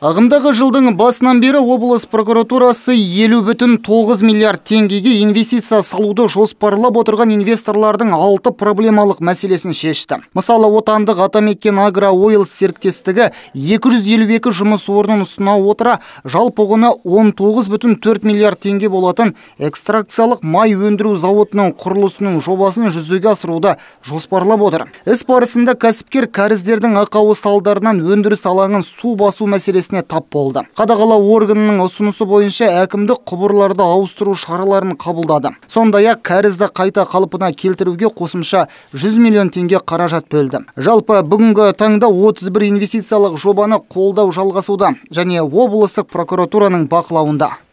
Ағымдағы жылдың басынан бері облыс прокуратурасы елі бүтін 9 миллиард теңгеге инвестиция салуды жоспарлап отырған инвесторлардың алты проблемалық мәселесін шешті. Мысалы, отандық атамекен агро ойл серіктестігі 252 жұмыс орнын ұсына отыра, жалпы құны 19 бүтін 4 миллиард теңге болатын экстракциялық май өндіру зауытының құрылысының жобасын жүзеге асыруды жоспарлап отыр. Іс барысында кәсіпкер кәріздердің ақауы салдарынан өндіріс алаңын су басу мәселесі мәселесіне тап болды қадағалау органының ұсынысы бойынша әкімдік құбырларды ауыстыру шараларын қабылдады сондай ақ кәрізді қайта қалпына келтіруге қосымша 100 миллион теңге қаражат бөлді жалпы бүгінгі таңда 31 инвестициялық жобаны қолдау жалғасуда және облыстық прокуратураның бақылауында